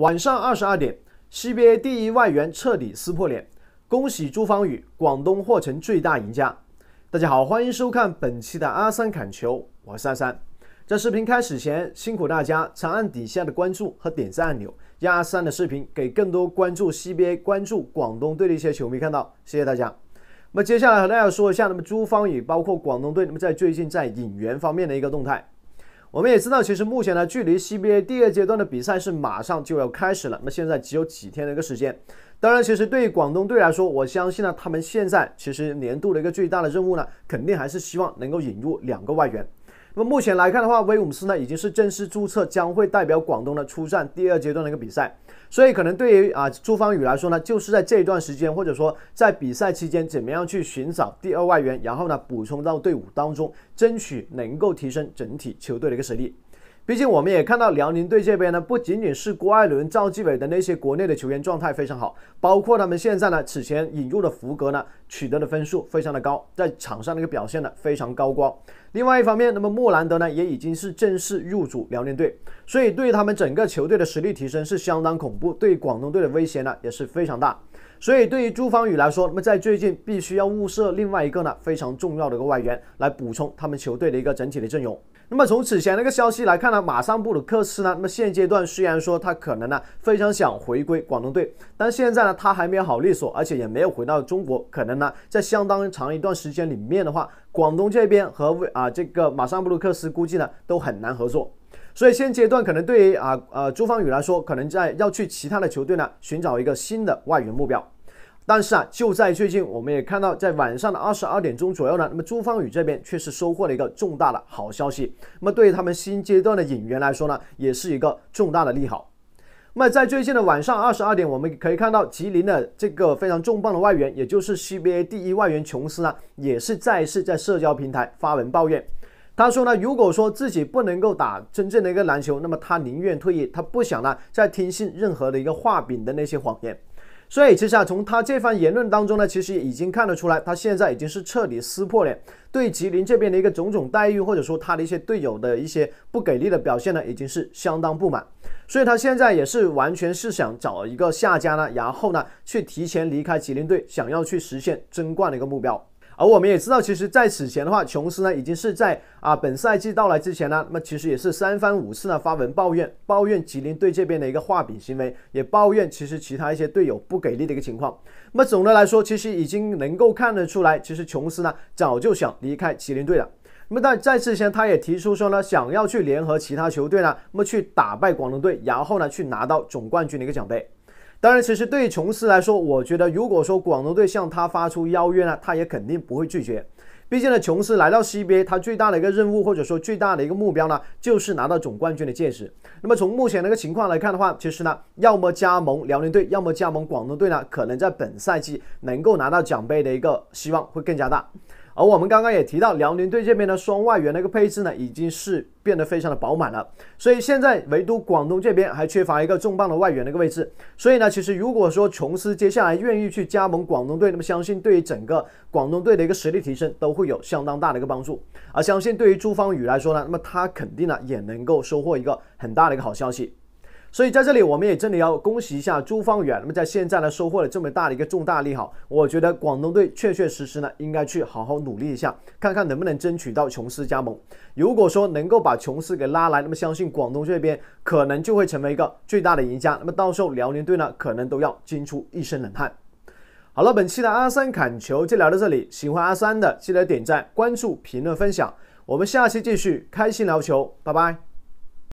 晚上二十二点，CBA 第一外援彻底撕破脸，恭喜朱芳雨，广东获成最大赢家。大家好，欢迎收看本期的阿三砍球，我是阿三。在视频开始前，辛苦大家长按底下的关注和点赞按钮，让阿三的视频给更多关注 CBA、关注广东队的一些球迷看到，谢谢大家。那么接下来和大家说一下，那么朱芳雨包括广东队，那么在最近在引援方面的一个动态。我们也知道，其实目前呢，距离 CBA 第二阶段的比赛是马上就要开始了。那现在只有几天的一个时间。当然，其实对于广东队来说，我相信呢，他们现在其实年度的一个最大的任务呢，肯定还是希望能够引入两个外援。那么目前来看的话，威姆斯呢已经是正式注册，将会代表广东呢出战第二阶段的一个比赛。所以可能对于啊朱芳雨来说呢，就是在这一段时间或者说在比赛期间，怎么样去寻找第二外援，然后呢补充到队伍当中，争取能够提升整体球队的一个实力。毕竟我们也看到辽宁队这边呢，不仅仅是郭艾伦、赵继伟的那些国内的球员状态非常好，包括他们现在呢此前引入的福格呢取得的分数非常的高，在场上的一个表现呢非常高光。另外一方面，那么莫兰德呢也已经是正式入主辽宁队，所以对于他们整个球队的实力提升是相当恐怖，对广东队的威胁呢也是非常大。所以对于朱芳雨来说，那么在最近必须要物色另外一个呢非常重要的一个外援来补充他们球队的一个整体的阵容。那么从此前那个消息来看呢，马上布鲁克斯呢，那么现阶段虽然说他可能呢非常想回归广东队，但现在呢他还没有好利索，而且也没有回到中国，可能呢在相当长一段时间里面的话，广东这边和啊这个马上布鲁克斯估计呢都很难合作，所以现阶段可能对于啊呃朱芳雨来说，可能在要去其他的球队呢寻找一个新的外援目标。但是啊，就在最近，我们也看到，在晚上的二十二点钟左右呢，那么朱芳雨这边却是收获了一个重大的好消息。那么对于他们新阶段的引援来说呢，也是一个重大的利好。那么在最近的晚上二十二点，我们可以看到，吉林的这个非常重磅的外援，也就是 CBA 第一外援琼斯呢，也是再次在社交平台发文抱怨。他说呢，如果说自己不能够打真正的一个篮球，那么他宁愿退役，他不想呢再听信任何的一个画饼的那些谎言。所以其实啊，从他这番言论当中呢，其实已经看得出来，他现在已经是彻底撕破脸，对吉林这边的一个种种待遇，或者说他的一些队友的一些不给力的表现呢，已经是相当不满。所以他现在也是完全是想找一个下家呢，然后呢，去提前离开吉林队，想要去实现争冠的一个目标。而我们也知道，其实，在此前的话，琼斯呢，已经是在啊本赛季到来之前呢，那么其实也是三番五次呢发文抱怨，抱怨吉林队这边的一个画饼行为，也抱怨其实其他一些队友不给力的一个情况。那么总的来说，其实已经能够看得出来，其实琼斯呢，早就想离开吉林队了。那么在在之前，他也提出说呢，想要去联合其他球队呢，那么去打败广东队，然后呢，去拿到总冠军的一个奖杯。当然，其实对于琼斯来说，我觉得如果说广东队向他发出邀约呢，他也肯定不会拒绝。毕竟呢，琼斯来到 CBA，他最大的一个任务或者说最大的一个目标呢，就是拿到总冠军的戒指。那么从目前那个情况来看的话，其实呢，要么加盟辽宁队，要么加盟广东队呢，可能在本赛季能够拿到奖杯的一个希望会更加大。而我们刚刚也提到，辽宁队这边的双外援那个配置呢，已经是变得非常的饱满了，所以现在唯独广东这边还缺乏一个重磅的外援的一个位置。所以呢，其实如果说琼斯接下来愿意去加盟广东队，那么相信对于整个广东队的一个实力提升，都会有相当大的一个帮助。而相信对于朱芳雨来说呢，那么他肯定呢也能够收获一个很大的一个好消息。所以在这里，我们也真的要恭喜一下朱芳远。那么在现在呢，收获了这么大的一个重大利好，我觉得广东队确确实实呢，应该去好好努力一下，看看能不能争取到琼斯加盟。如果说能够把琼斯给拉来，那么相信广东这边可能就会成为一个最大的赢家。那么到时候辽宁队呢，可能都要惊出一身冷汗。好了，本期的阿三侃球就聊到这里，喜欢阿三的记得点赞、关注、评论、分享，我们下期继续开心聊球，拜拜。